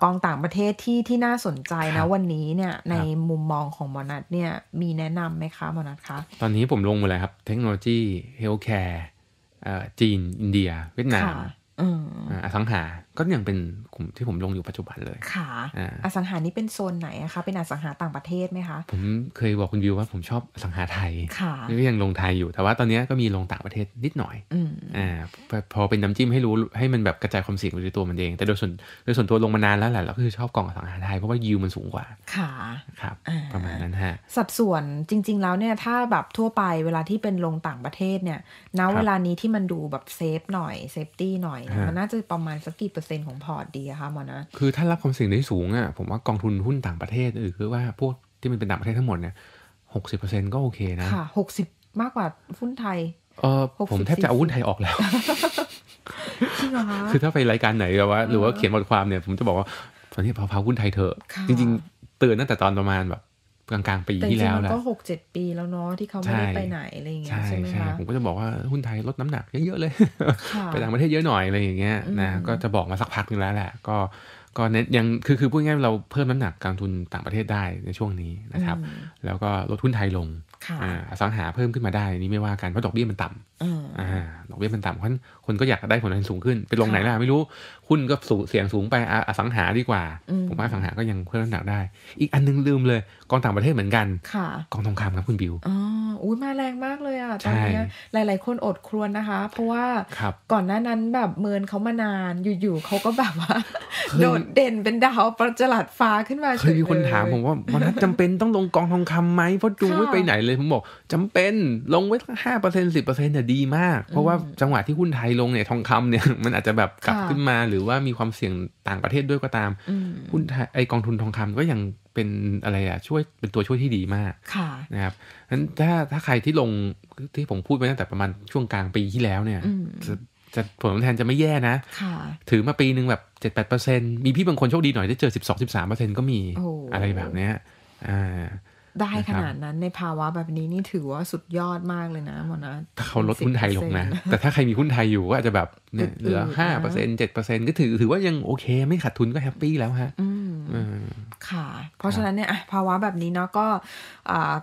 กองต่างประเทศที่ที่น่าสนใจนะวันนี้เนี่ยในมุมมองของมอนัทเนี่ยมีแนะนำไหมคะมอนัทคะตอนนี้ผมลงมาแล้วครับ เทคโนโลยีเฮลท์แคร์จีน อินเดียเวียดนามอสังหาก็ยังเป็นกลุ่มที่ผมลงอยู่ปัจจุบันเลย ค่ะอสังหานี้เป็นโซนไหนคะ เป็นอสังหาต่างประเทศไหมคะผมเคยบอกคุณวิวว่าผมชอบอสังหาไทยค่ะก็ยังลงไทยอยู่ แต่ว่าตอนนี้ก็มีลงต่างประเทศนิดหน่อย อ่า พอเป็นน้าจิ้มให้รู้ให้มันแบบกระจายความเสี่ยงไปในตัวมันเอง แต่โดยส่วนโดยส่วนตัวลงมานานแล้วแหละเราคือชอบกองอสังหาไทยเพราะว่ายิวมันสูงกว่า ค่ะ ครับ ประมาณนั้นฮะ สัดส่วนจริง ๆ แล้วเนี่ยถ้าแบบทั่วไปเวลาที่เป็นลงต่างประเทศเนี่ยณเวลานี้ที่มันดูแบบเซฟหน่อยเซฟตี้หน่อย มันน่าจะประมาณสักกี่เปอร์เ1นของพอร์ตดีอะคะมอนะคือถ้ารับความเสี่ยงได้สูงอะผมว่ากองทุนหุ้นต่างประเทศหรือคือว่าพวกที่มันเป็นต่างประเทศทั้งหมดเนี่ยหกสิบเปอร์เซ็นก็โอเคนะค่ะหกสิบมากกว่าหุ้นไทยเออผมแทบจะเอาหุ้นไทยออกแล้วใช่ไหมคะคือถ้าไปรายการไหนแบบว่า หรือว่าเขียนบทความเนี่ยผมจะบอกว่าตอนนี้พาพาหุ้นไทยเถอะจริงๆเตือนตั้งแต่ตอนประมาณแบบกลางๆ ปีที่แล้วนะก็หกเจ็ดปีแล้วเนาะที่เขาไม่ได้ไปไหนอะไรอย่างเงี้ยใช่ไหมคะผมก็จะบอกว่าหุ้นไทยลดน้ำหนักเยอะๆเลยไปต่างประเทศเยอะหน่อยอะไรอย่างเงี้ยนะก็จะบอกมาสักพักนึงแล้วแหละ ก็ก็เน้นยังคือคือพูดง่ายเราเพิ่มน้ำหนักการทุนต่างประเทศได้ในช่วงนี้นะครับ แล้วก็ลดหุ้นไทยลงอสังหาเพิ่มขึ้นมาได้ นี่ไม่ว่ากันเพราะดอกเบี้ยมันต่ำดอกเบี้ยมันต่ำเพราะคนก็อยากได้ผลตอบแทนสูงขึ้น ไปลงไหนล่ะไม่รู้หุ้นก็สูงเสี่ยงสูงไปอสังหาดีกว่า ผมว่าสังหา ก็ยังเพิ่มน้ำหนักได้ อีกอันนึงลืมเลย กองต่างประเทศเหมือนกันกองทองคำครับคุณบิวอ๋ออุ้ยมาแรงมากเลยอ่ะตอนนี้หลาย ๆ คนอดครวญนะคะ เพราะว่าก่อนหน้านั้นแบบเมินเขามานานอยู่ๆเขาก็แบบว่าโดดเด่นเป็นดาวประจลัดฟ้าขึ้นมาเคยมีคนถามผมว่ามันนจำเป็นต้องลงกองทองคำไหมเพราะดูไม่ไปไหนเลยเลยผมบอกจำเป็นลงไว้ห้าเปอร์เซ็นสิบเปอร์เซ็นต์เนี่ยดีมาก เพราะว่าจังหวะที่หุ้นไทยลงเนี่ยทองคำเนี่ย มันอาจจะแบบกลับขึ้นมาหรือว่ามีความเสี่ยงต่างประเทศด้วยก็ตามหุ้นไทยไอกองทุนทองคำก็ยังเป็นอะไรอ่ะ ช่วยเป็นตัวช่วยที่ดีมากะนะครับงั้นถ้าถ้าใครที่ลงที่ผมพูดไปตั้งแต่ประมาณช่วงกลางปีที่แล้วเนี่ยจะผลตอบแทนจะไม่แย่นะถือมาปีหนึ่งแบบเจ็ดแปดเปอร์เซ็นมีพี่บางคนโชคดีหน่อยได้เจอสิบสองสิบสามเปอร์เซ็นก็มีออะไรแบบเนี้ยอ่าได้ขนาดนั้นในภาวะแบบนี้นี่ถือว่าสุดยอดมากเลยนะหมอนะถ้าเขาลดหุ้นไทยลงนะ แต่ถ้าใครมีหุ้นไทยอยู่ก็อาจจะแบบเนี่ยเหลือห้าเปอร์เซ็นเจ็ดเปอร์เซ็นก็ถือถือว่ายังโอเคไม่ขาดทุนก็แฮปปี้แล้วฮะค่ะเพราะฉะนั้นเนี่ยภาวะแบบนี้เนาะก็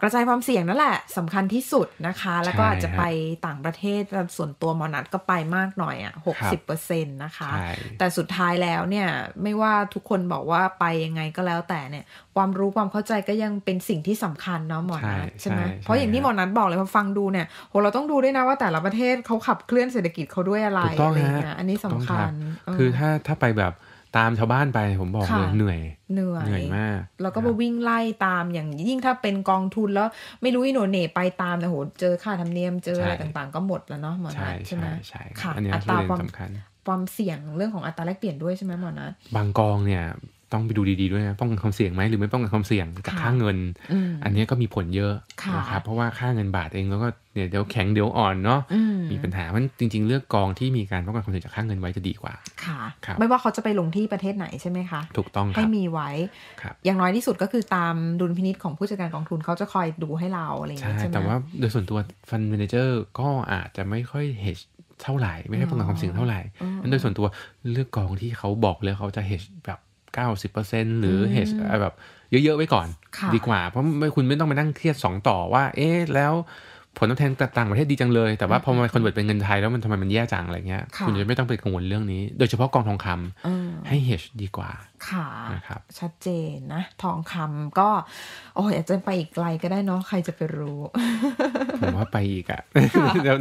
กระจายความเสี่ยงนั่นแหละ สำคัญที่สุดนะคะ แล้วก็อาจจะไปต่างประเทศส่วนตัวมอนัดก็ไปมากหน่อยอ่ะหกสิบเปอร์เซ็นต์นะคะแต่สุดท้ายแล้วเนี่ยไม่ว่าทุกคนบอกว่าไปยังไงก็แล้ว แต่เนี่ยความรู้ความเข้าใจก็ยังเป็นสิ่งที่สำคัญเนาะหมอนัทใช่ไหมเพราะอย่างที่หมอนัทบอกเลยพอฟังดูเนี่ยโหเราต้องดูด้วยนะว่าแต่ละประเทศเขาขับเคลื่อนเศรษฐกิจเขาด้วยอะไรอะไรเงี้ยอันนี้สำคัญคือถ้าถ้าไปแบบตามชาวบ้านไปผมบอกเลยเหนื่อยเหนื่อยเหนื่อยมากแล้วก็มาวิ่งไล่ตามอย่างยิ่งถ้าเป็นกองทุนแล้ว ไม่รู้อีโนเน่ไปตามแต่โหเจอค่าธรรมเนียมเจออะไรต่าง ๆก็หมดแล้วเนาะหมอนัทใช่ไหมใช่ค่ะอัตราความสำคัญความเสี่ยงเรื่องของอัตราแลกเปลี่ยนด้วยใช่ไหมหมอนัทบางกองเนี่ยต้องไปดูดีๆด้วยนะป้องกันความเสี่ยงไหมหรือไม่ป้องกันความเสี่ยงจากค่าเงิน อันนี้ก็มีผลเยอะนะครับเพราะว่าค่าเงินบาทเองแล้วก็เนี่ยเดี๋ยวแข็งเดี๋ยวอ่อนเนาะมีปัญหามันจริงๆ เลือกกองที่มีการป้องกันความเสี่ยงจากค่าเงินไว้จะดีกว่าค่ะไม่ว่าเขาจะไปลงที่ประเทศไหนใช่ไหมคะถูกต้องให้มีไว้ อย่างน้อยที่สุดก็คือตามดุลพินิษของผู้จัดการกองทุนเขาจะคอยดูให้เราอะไรอย่างเงี้ยใช่ แต่ว่าโดยส่วนตัวฟันเมนเจอร์ก็อาจจะไม่ค่อยเฮชเท่าไหร่ไม่ให้ป้องกันความเสี่ยงเท่าไหร่นั้นโดยส่วนตัวเลือกกองที่เขาบอกเลยเขาจะเฮชแบบ90%หรือเฮดแบบเยอะ ๆ ไว้ก่อน ดีกว่าเพราะคุณไม่ต้องไปนั่งเครียด 2 ต่อว่า เอ๊ะแล้วผลตอบแทนต่างประเทศดีจังเลยแต่ว่าพอมาคอนเวิร์ตเป็นเงินไทยแล้วมันทำไมมันแย่จังอะไรเงี้ยคุณจะไม่ต้องไปกังวลเรื่องนี้ โดยเฉพาะกองทองคำให้เ e d g ดีกว่า ค่ะ นะครับ ชัดเจนนะ ทองคำก็ โอ้ยอาจจะไปอีกไกลก็ได้เนาะ ใครจะไปรู้ ผมว่าไปอีกอะ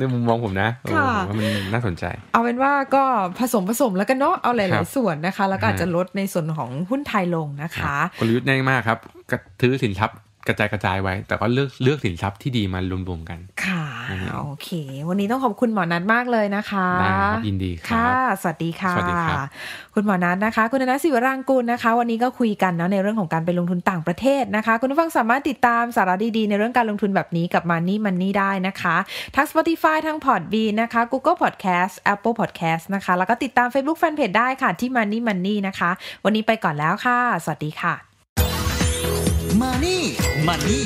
ในมุมมองผมนะผมว่ามันน่าสนใจ เอาเป็นว่าก็ผสมผสมแล้วกันเนาะ เอาหลายๆ ส่วนนะคะ แล้วก็อาจจะลดในส่วนของหุ้นไทยลงนะคะ กลยุทธ์ง่ายมากครับถือสินทรัพย์กระจายกระจายไว้ แต่ก็เลือกเลือกสินทรัพย์ที่ดีมารวมๆกัน ค่ะโอเค วันนี้ต้องขอบคุณหมอนัทมากเลยนะคะครับยินดีค่ะ สวัสดีค่ะสวัสดีครับคุณหมอนัทนะคะ คุณนัทศิวรังกูลนะคะ วันนี้ก็คุยกันเนาะในเรื่องของการไปลงทุนต่างประเทศนะคะ คุณผู้ฟังสามารถติดตามสาระดีๆในเรื่องการลงทุนแบบนี้กับมานี่มันนี่ได้นะคะทั้ง Spotify ทั้ง p o d b นะคะ Google Podcast Apple Podcast นะคะ แล้วก็ติดตาม Facebook Fanpage ได้ค่ะ ที่มนนี่มันนี่นะคะ วันนี้ไปก่อนแล้วค่ะ สวัสดีค่ะมานี่ มานี่